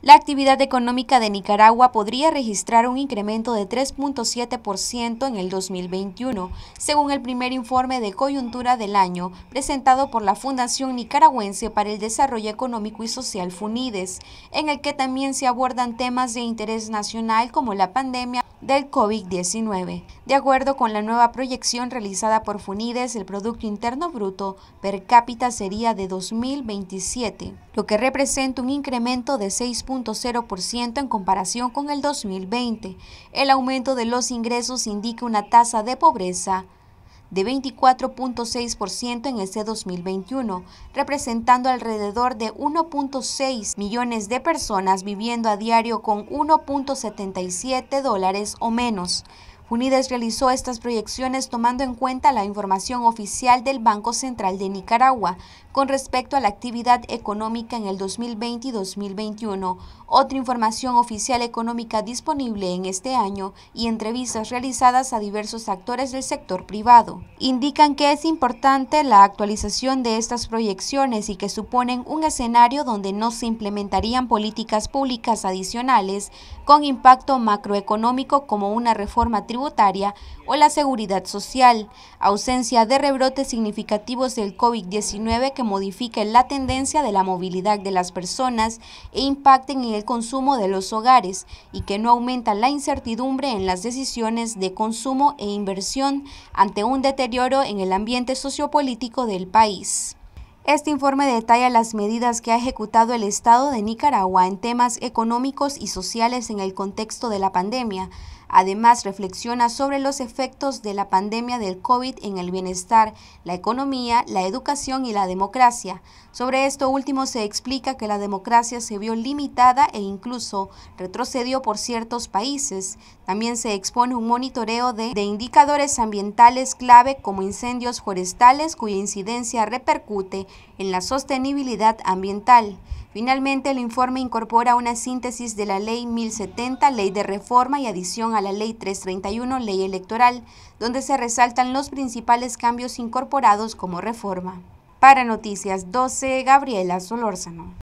La actividad económica de Nicaragua podría registrar un incremento de 3.7% en el 2021, según el primer informe de coyuntura del año presentado por la Fundación Nicaragüense para el Desarrollo Económico y Social FUNIDES, en el que también se abordan temas de interés nacional como la pandemia del COVID-19. De acuerdo con la nueva proyección realizada por Funides, el Producto Interno Bruto per cápita sería de 2027, lo que representa un incremento de 6.0% en comparación con el 2020. El aumento de los ingresos indica una tasa de pobreza de 24.6% en este 2021, representando alrededor de 1.6 millones de personas viviendo a diario con 1.77 dólares o menos. Unides realizó estas proyecciones tomando en cuenta la información oficial del Banco Central de Nicaragua con respecto a la actividad económica en el 2020 y 2021, otra información oficial económica disponible en este año y entrevistas realizadas a diversos actores del sector privado. Indican que es importante la actualización de estas proyecciones y que suponen un escenario donde no se implementarían políticas públicas adicionales con impacto macroeconómico como una reforma tributaria tributaria o la seguridad social, ausencia de rebrotes significativos del COVID-19 que modifiquen la tendencia de la movilidad de las personas e impacten en el consumo de los hogares y que no aumentan la incertidumbre en las decisiones de consumo e inversión ante un deterioro en el ambiente sociopolítico del país. Este informe detalla las medidas que ha ejecutado el Estado de Nicaragua en temas económicos y sociales en el contexto de la pandemia, Además, reflexiona sobre los efectos de la pandemia del COVID en el bienestar, la economía, la educación y la democracia. Sobre esto último se explica que la democracia se vio limitada e incluso retrocedió por ciertos países. También se expone un monitoreo de, indicadores ambientales clave como incendios forestales cuya incidencia repercute en la sostenibilidad ambiental. Finalmente, el informe incorpora una síntesis de la Ley 1070, Ley de Reforma y Adición a la Ley 331, Ley Electoral, donde se resaltan los principales cambios incorporados como reforma. Para Noticias 12, Gabriela Solórzano.